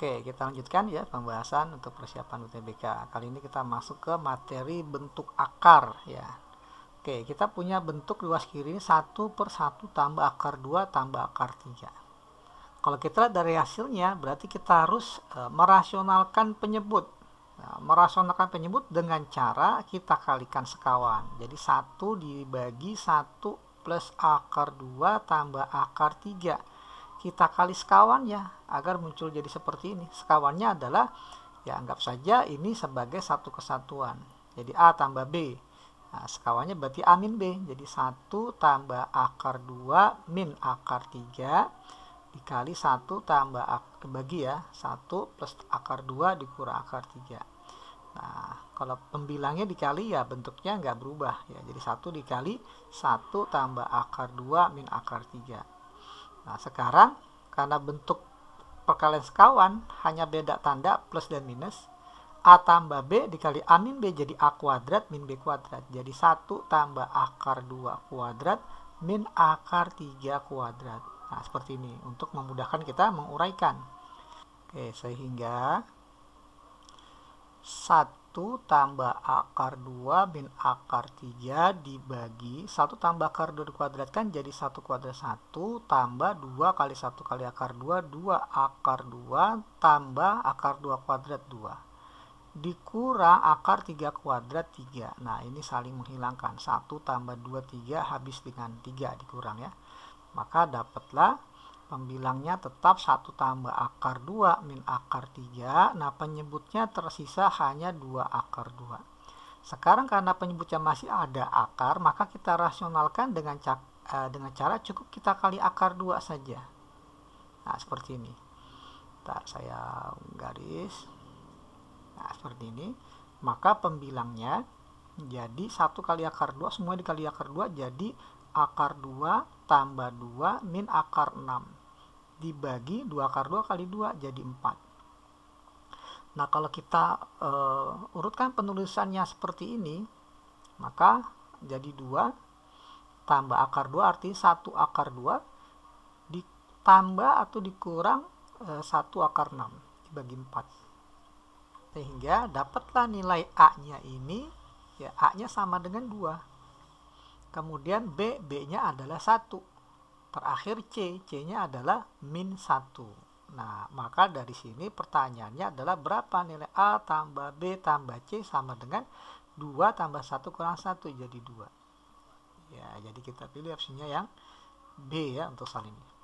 Oke, kita lanjutkan ya pembahasan untuk persiapan UTBK. Kali ini kita masuk ke materi bentuk akar ya. Oke, kita punya bentuk luas kiri ini 1 per 1 tambah akar 2 tambah akar 3. Kalau kita lihat dari hasilnya, berarti kita harus e, merasionalkan penyebut. Nah, merasionalkan penyebut dengan cara kita kalikan sekawan. Jadi 1 dibagi 1 plus akar 2 tambah akar 3 kita kali sekawannya agar muncul jadi seperti ini. Sekawannya adalah ya anggap saja ini sebagai satu kesatuan. Jadi A tambah B. Nah, sekawannya berarti A min B. Jadi satu tambah akar 2 min akar 3 dikali satu tambah kebagi ya. 1 plus akar 2 dikurang akar 3. Nah, kalau pembilangnya dikali ya bentuknya nggak berubah ya. Jadi satu dikali satu tambah akar 2 min akar 3. Nah, sekarang karena bentuk perkalian sekawan hanya beda tanda plus dan minus, A tambah B dikali A min B jadi A kuadrat min B kuadrat. Jadi 1 tambah akar 2 kuadrat min akar 3 kuadrat. Nah, seperti ini untuk memudahkan kita menguraikan. Oke, sehingga 1 1 tambah akar 2 bin akar 3 dibagi 1 tambah akar 2 dikuadratkan jadi 1 kuadrat 1 tambah 2 kali 1 kali akar 2 2 akar 2 tambah akar 2 kuadrat 2 dikurang akar 3 kuadrat 3 nah ini saling menghilangkan 1 tambah 2 3 habis dengan 3 dikurang ya maka dapatlah Pembilangnya tetap 1 tambah akar 2 min akar 3. Nah, penyebutnya tersisa hanya 2 akar 2. Sekarang karena penyebutnya masih ada akar, maka kita rasionalkan dengan, cak, eh, dengan cara cukup kita kali akar 2 saja. Nah, seperti ini. Bentar, saya garis. Nah, seperti ini. Maka pembilangnya jadi 1 kali akar 2, semua dikali akar 2 jadi akar 2 tambah 2 min akar 6 dibagi 2 akar 2 kali 2 jadi 4. Nah, kalau kita uh, urutkan penulisannya seperti ini, maka jadi 2 tambah akar 2 artinya 1 akar 2 ditambah atau dikurang uh, eh, 1 akar 6 dibagi 4 sehingga dapatlah nilai A nya ini ya A nya sama dengan 2 kemudian B B nya adalah 1 terakhir C, C-nya adalah min 1. Nah, maka dari sini pertanyaannya adalah berapa nilai A tambah B tambah C sama dengan 2 tambah 1 kurang 1 jadi 2. Ya, jadi kita pilih opsinya yang B ya untuk soal ini.